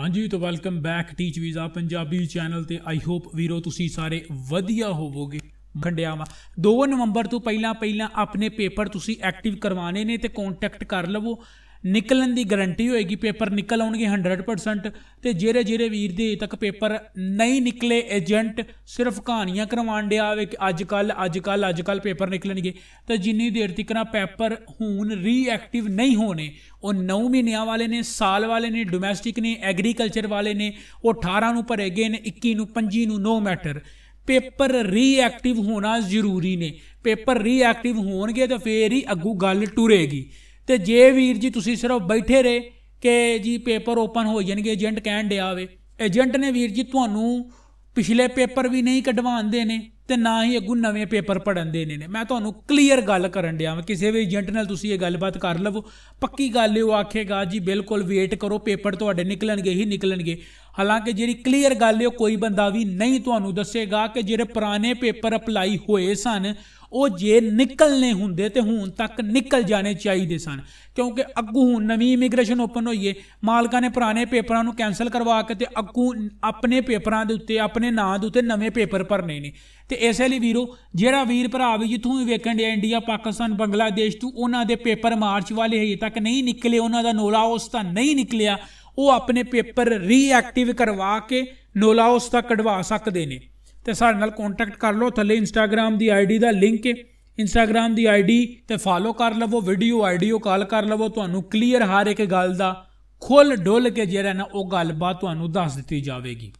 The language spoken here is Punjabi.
ਹਾਂਜੀ ਤਾਂ welcome back Teach Visa Punjabi channel ਤੇ ਆਈ ਹੋਪ ਵੀਰੋ ਤੁਸੀਂ ਸਾਰੇ ਵਧੀਆ ਹੋਵੋਗੇ ਖੰਡਿਆਵਾ 2 ਨਵੰਬਰ ਤੋਂ ਪਹਿਲਾਂ ਪਹਿਲਾਂ ਆਪਣੇ ਪੇਪਰ ਤੁਸੀਂ ਐਕਟਿਵ ਕਰਵਾਣੇ ਨੇ ਤੇ ਕੰਟੈਕਟ ਕਰ ਲਵੋ ਨਿਕਲਣ ਦੀ ਗਾਰੰਟੀ ਹੋਏਗੀ ਪੇਪਰ ਨਿਕਲ ਆਉਣਗੇ 100% ਤੇ ਜਿਹੜੇ ਜਿਹੜੇ ਵੀਰ ਦੇ ਤੱਕ ਪੇਪਰ ਨਹੀਂ ਨਿਕਲੇ ਏਜੰਟ ਸਿਰਫ ਕਹਾਣੀਆਂ ਕਰਵਾਣ ਦੇ ਆਵੇ ਕਿ ਅੱਜ ਕੱਲ ਅੱਜ ਕੱਲ ਅੱਜ ਕੱਲ ਪੇਪਰ ਨਿਕਲਣਗੇ ਤਾਂ ਜਿੰਨੀ ਦੇਰ ਤੱਕ ਨਾ ਪੇਪਰ ਹੁਣ ਰੀਐਕਟਿਵ ਨਹੀਂ ਹੋਣੇ ਉਹ 9 ਮਹੀਨਿਆਂ ਵਾਲੇ ਨੇ ਸਾਲ ਵਾਲੇ ਨੇ ਡੋਮੈਸਟਿਕ ਨੇ ਐਗਰੀਕਲਚਰ ਵਾਲੇ ਨੇ ਉਹ 18 ਨੂੰ ਭਰੇਗੇ ਨੇ 21 ਨੂੰ 25 ਨੂੰ ਨੋ ਮੈਟਰ ਪੇਪਰ ਰੀਐਕਟਿਵ ਹੋਣਾ ਜ਼ਰੂਰੀ ਨੇ ਪੇਪਰ ਰੀਐਕਟਿਵ ਹੋਣਗੇ ਤਾਂ ਫੇਰ ਹੀ ਅੱਗੂ ਗੱਲ ਟੁਰੇਗੀ ਤੇ ਜੇ ਵੀਰ ਜੀ ਤੁਸੀਂ ਸਿਰਫ ਬੈਠੇ ਰਹੇ ਕਿ ਜੀ ਪੇਪਰ ਓਪਨ ਹੋ ਜਾਣਗੇ ਏਜੰਟ ਕਹਿਣ ਡਿਆ ਵੇ ਏਜੰਟ ਨੇ ਵੀਰ ਜੀ ਤੁਹਾਨੂੰ ਪਿਛਲੇ ਪੇਪਰ ਵੀ ਨਹੀਂ ਕਢਵਾਉਂਦੇ ਨੇ ਤੇ ਨਾ ਹੀ ਅਗੂ ਨਵੇਂ ਪੇਪਰ ਪੜਨ ਦੇ ਨੇ ਮੈਂ ਤੁਹਾਨੂੰ ਕਲੀਅਰ ਗੱਲ ਕਰਨ ਡਿਆ ਮੈਂ ਕਿਸੇ ਵੀ ਏਜੰਟ ਨਾਲ ਤੁਸੀਂ ਇਹ ਗੱਲਬਾਤ ਕਰ ਲਵੋ ਪੱਕੀ ਗੱਲ ਹੈ ਉਹ ਆਖੇਗਾ ਜੀ ਬਿਲਕੁਲ ਵੇਟ ਕਰੋ ਪੇਪਰ ਤੁਹਾਡੇ ਨਿਕਲਣਗੇ ਹੀ ਨਿਕਲਣਗੇ ਹਾਲਾਂਕਿ ਜਿਹੜੀ ਕਲੀਅਰ ਗੱਲ ਹੈ ਕੋਈ ਬੰਦਾ ਵੀ ਨਹੀਂ ਤੁਹਾਨੂੰ ਦੱਸੇਗਾ ਕਿ ਜਿਹੜੇ ਪੁਰਾਣੇ ਪੇਪਰ ਅਪਲਾਈ ਹੋਏ ਸਨ ਉਹ ਜੇ ਨਿਕਲਨੇ ਹੁੰਦੇ ਤੇ ਹੁਣ ਤੱਕ ਨਿਕਲ ਜਾਣੇ ਚਾਹੀਦੇ ਸਨ ਕਿਉਂਕਿ ਅੱਗੂ ਨਵੀਂ ਇਮੀਗ੍ਰੇਸ਼ਨ ਓਪਨ ਹੋਈਏ ਮਾਲਕਾਂ ਨੇ ਪੁਰਾਣੇ ਪੇਪਰਾਂ ਨੂੰ ਕੈਨਸਲ ਕਰਵਾ ਕੇ ਤੇ ਅੱਗੂ ਆਪਣੇ ਪੇਪਰਾਂ ਦੇ ਉੱਤੇ ਆਪਣੇ ਨਾਂ ਦੇ ਉੱਤੇ ਨਵੇਂ ਪੇਪਰ ਭਰਨੇ ਨੇ ਤੇ ਇਸੇ ਲਈ ਵੀਰੋ ਜਿਹੜਾ ਵੀਰ ਭਰਾ ਵੀ ਜਿੱਥੋਂ ਵੀ ਵੇਖਣ ਦੇ ਇੰਡੀਆ ਪਾਕਿਸਤਾਨ ਬੰਗਲਾਦੇਸ਼ ਤੋਂ ਉਹਨਾਂ ਦੇ ਪੇਪਰ ਮਾਰਚ ਵਾਲੇ ਹਜੇ ਤੱਕ ਨਹੀਂ ਨਿਕਲੇ ਉਹਨਾਂ ਦਾ ਨੋਲਾ ਉਸ ਤਾਂ ਨਹੀਂ ਨਿਕਲਿਆ ਉਹ ਆਪਣੇ ਪੇਪਰ ਰੀਐਕਟਿਵ ਕਰਵਾ ਕੇ ਨੋਲਾ ਉਸ ਤੱਕ ਕਢਵਾ ਸਕਦੇ ਨੇ ਤੇ ਸਾਡੇ ਨਾਲ ਕੰਟੈਕਟ ਕਰ ਲਓ ਥੱਲੇ ਇੰਸਟਾਗ੍ਰam ਦੀ ਆਈਡੀ ਦਾ ਲਿੰਕ ਹੈ ਇੰਸਟਾਗ੍ਰam ਦੀ ਆਈਡੀ ਤੇ ਫਾਲੋ ਕਰ ਲਵੋ ਵੀਡੀਓ ਆਡੀਓ ਕਾਲ ਕਰ ਲਵੋ ਤੁਹਾਨੂੰ ਕਲੀਅਰ ਹਰ ਇੱਕ ਗੱਲ ਦਾ ਖੁੱਲ ਡੁੱਲ ਕੇ ਜਿਹੜਾ ਨਾ ਉਹ ਗੱਲਬਾਤ ਤੁਹਾਨੂੰ ਦੱਸ ਦਿੱਤੀ ਜਾਵੇਗੀ